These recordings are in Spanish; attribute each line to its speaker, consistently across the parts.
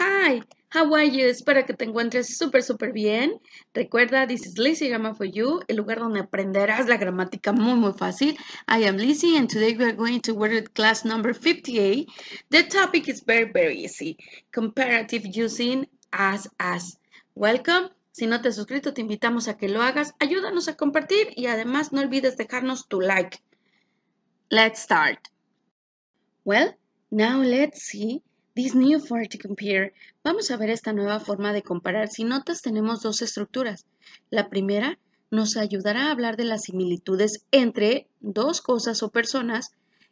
Speaker 1: Hi, how are you? Espero que te encuentres súper, súper bien. Recuerda, this is Lizzie Grammar for You, el lugar donde aprenderás la gramática muy, muy fácil. I am Lizzie and today we are going to work class number 58. The topic is very, very easy. Comparative using as, as. Welcome. Si no te has suscrito, te invitamos a que lo hagas. Ayúdanos a compartir y además no olvides dejarnos tu like. Let's start. Well, now let's see This new form to compare. Vamos a ver esta nueva forma de comparar. Si notas, tenemos dos estructuras. La primera nos ayudará a hablar de las similitudes entre dos cosas o personas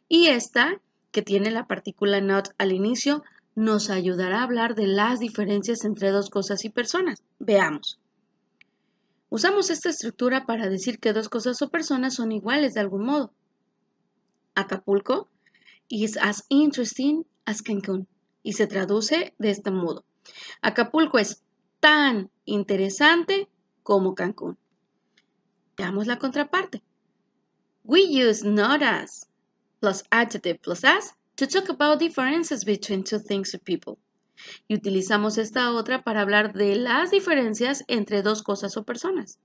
Speaker 1: y esta, que tiene la partícula not al inicio, nos ayudará a hablar de las diferencias entre dos cosas y personas. Veamos. Usamos esta estructura para decir que dos cosas o personas son iguales de algún modo. Acapulco is as interesting as Cancún y se traduce de este modo. Acapulco es tan interesante como Cancún. Veamos la contraparte. We use not as plus adjective plus as to talk about differences between two things or people. Y utilizamos esta otra para hablar de las diferencias entre dos cosas o personas.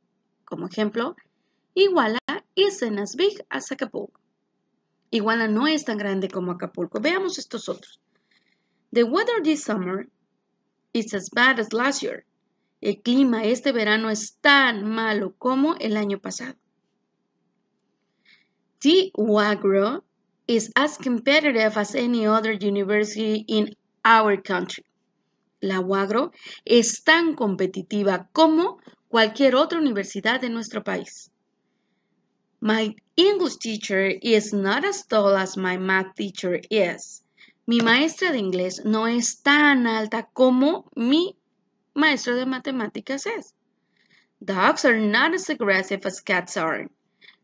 Speaker 1: Como ejemplo, Iguala isn't as big as Acapulco. Iguala no es tan grande como Acapulco. Veamos estos otros. The weather this summer is as bad as last year. El clima este verano es tan malo como el año pasado. The Wagro is as competitive as any other university in our country. La Wagro es tan competitiva como cualquier otra universidad de nuestro país. My English teacher is not as tall as my math teacher is mi maestra de inglés no es tan alta como mi maestro de matemáticas es. Dogs are not as aggressive as cats are.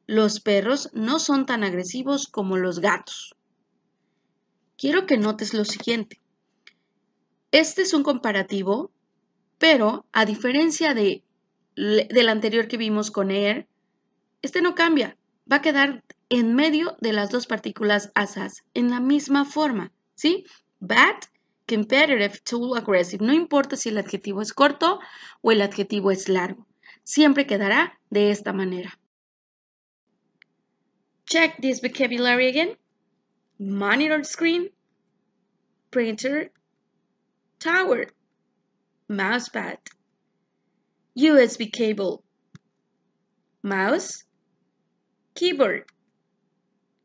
Speaker 1: Los perros no son tan agresivos como los gatos. Quiero que notes lo siguiente. Este es un comparativo, pero a diferencia de, del anterior que vimos con air, este no cambia. Va a quedar en medio de las dos partículas asas, en la misma forma. ¿sí? Bad, competitive, too aggressive. No importa si el adjetivo es corto o el adjetivo es largo. Siempre quedará de esta manera. Check this vocabulary again. Monitor screen, printer, tower, mousepad, USB cable, mouse, keyboard,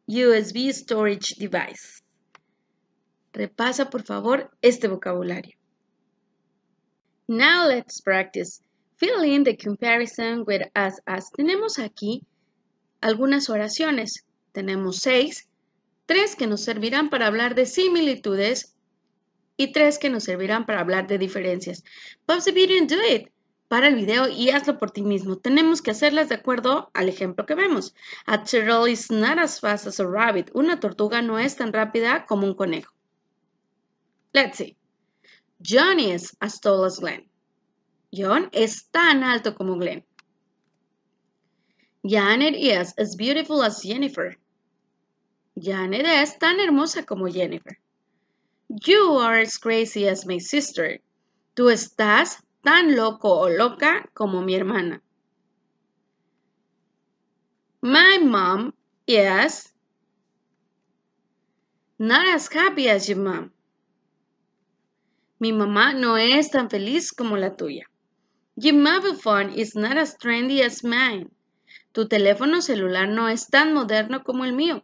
Speaker 1: USB storage device. Repasa, por favor, este vocabulario. Now let's practice. Fill in the comparison with as as. Tenemos aquí algunas oraciones. Tenemos seis, tres que nos servirán para hablar de similitudes y tres que nos servirán para hablar de diferencias. Pause the video and do it. Para el video y hazlo por ti mismo. Tenemos que hacerlas de acuerdo al ejemplo que vemos. A turtle is not as fast as a rabbit. Una tortuga no es tan rápida como un conejo. Let's see. John is as tall as Glenn. John es tan alto como Glenn. Janet is as beautiful as Jennifer. Janet es tan hermosa como Jennifer. You are as crazy as my sister. Tú estás tan loco o loca como mi hermana. My mom is not as happy as your mom. Mi mamá no es tan feliz como la tuya. Your mobile phone is not as trendy as mine. Tu teléfono celular no es tan moderno como el mío.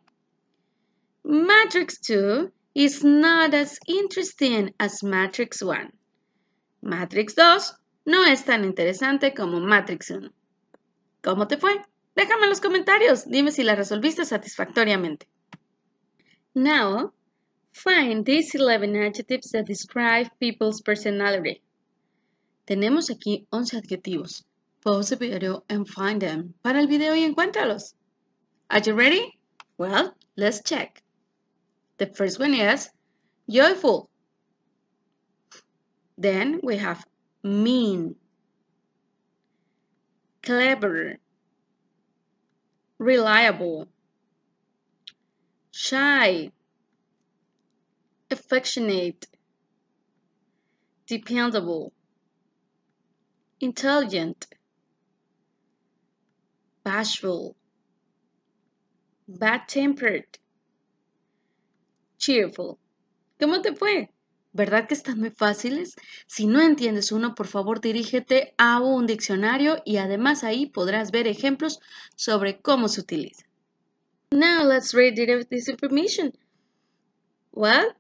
Speaker 1: Matrix 2 is not as interesting as Matrix 1. Matrix 2 no es tan interesante como Matrix 1. ¿Cómo te fue? Déjame en los comentarios. Dime si la resolviste satisfactoriamente. Now, Find these 11 adjectives that describe people's personality. Tenemos aquí 11 adjetivos. Pause the video and find them. Para el video y encuéntralos. Are you ready? Well, let's check. The first one is joyful. Then we have mean, clever, reliable, shy, affectionate, dependable, intelligent, bashful, bad-tempered, cheerful. ¿Cómo te fue? ¿Verdad que están muy fáciles? Si no entiendes uno, por favor dirígete a un diccionario y además ahí podrás ver ejemplos sobre cómo se utiliza. Now let's read this information. Well,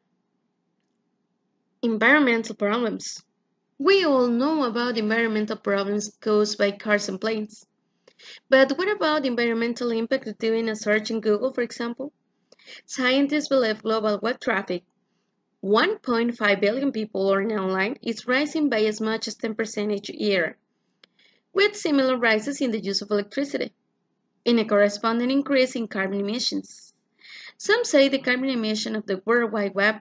Speaker 1: Environmental problems. We all know about environmental problems caused by cars and planes. But what about environmental impact of doing a search in Google, for example? Scientists believe global web traffic, 1.5 billion people are now online, is rising by as much as 10% each year, with similar rises in the use of electricity, and a corresponding increase in carbon emissions. Some say the carbon emissions of the World Wide Web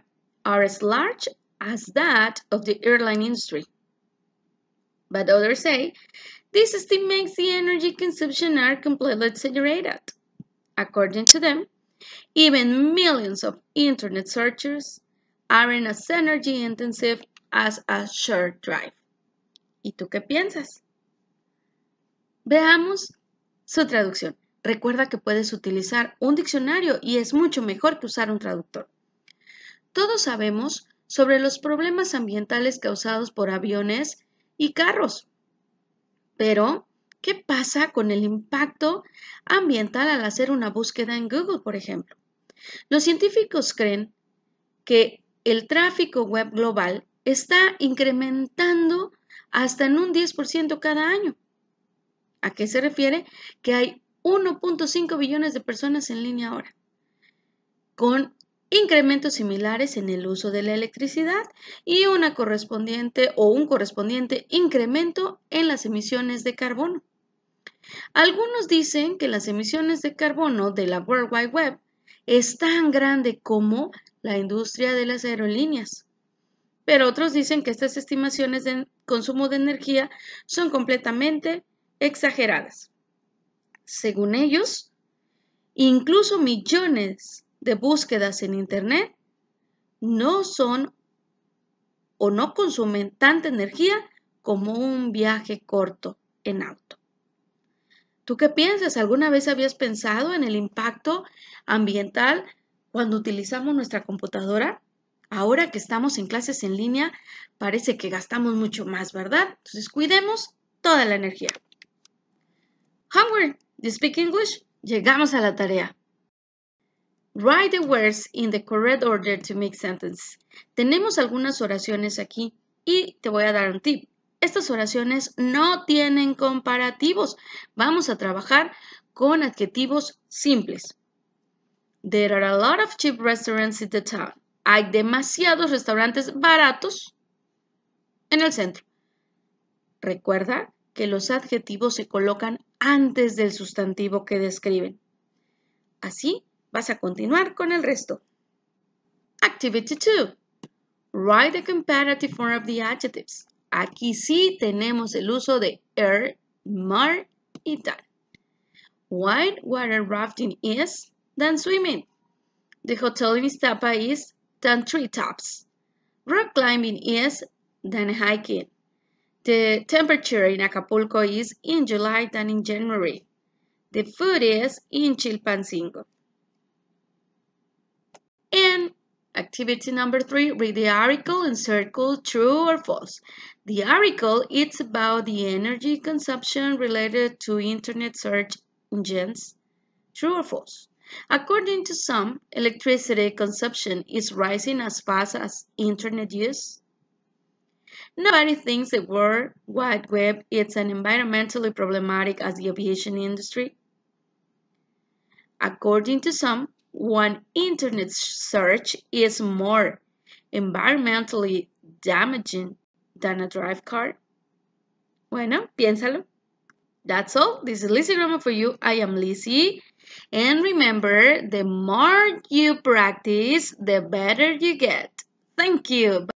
Speaker 1: are as large as that of the airline industry. But others say this makes the energy consumption are completely exaggerated. According to them, even millions of internet searches aren't as energy intensive as a short drive. ¿Y tú qué piensas? Veamos su traducción. Recuerda que puedes utilizar un diccionario y es mucho mejor que usar un traductor. Todos sabemos sobre los problemas ambientales causados por aviones y carros. Pero, ¿qué pasa con el impacto ambiental al hacer una búsqueda en Google, por ejemplo? Los científicos creen que el tráfico web global está incrementando hasta en un 10% cada año. ¿A qué se refiere? Que hay 1.5 billones de personas en línea ahora, con incrementos similares en el uso de la electricidad y una correspondiente o un correspondiente incremento en las emisiones de carbono. Algunos dicen que las emisiones de carbono de la World Wide Web es tan grande como la industria de las aerolíneas. Pero otros dicen que estas estimaciones de consumo de energía son completamente exageradas. Según ellos, incluso millones de búsquedas en Internet no son o no consumen tanta energía como un viaje corto en auto. ¿Tú qué piensas? ¿Alguna vez habías pensado en el impacto ambiental cuando utilizamos nuestra computadora? Ahora que estamos en clases en línea, parece que gastamos mucho más, ¿verdad? Entonces, cuidemos toda la energía. ¡Hungry! you speak English? Llegamos a la tarea. Write the words in the correct order to make sentence. Tenemos algunas oraciones aquí y te voy a dar un tip. Estas oraciones no tienen comparativos. Vamos a trabajar con adjetivos simples. There are a lot of cheap restaurants in the town. Hay demasiados restaurantes baratos en el centro. Recuerda que los adjetivos se colocan antes del sustantivo que describen. Así Vas a continuar con el resto. Activity 2. Write the comparative form of the adjectives. Aquí sí tenemos el uso de er, mar y tal. White water rafting is than swimming. The hotel in Iztapa is than tree tops. Rock climbing is than hiking. The temperature in Acapulco is in July than in January. The food is in Chilpancingo. And activity number three, read the article and circle true or false. The article is about the energy consumption related to internet search engines. True or false? According to some, electricity consumption is rising as fast as internet use. Nobody thinks the World Wide Web is as environmentally problematic as the aviation industry. According to some, one internet search is more environmentally damaging than a drive car? Bueno, piénsalo. That's all. This is Lizzie Roma for you. I am Lizzie. And remember, the more you practice, the better you get. Thank you.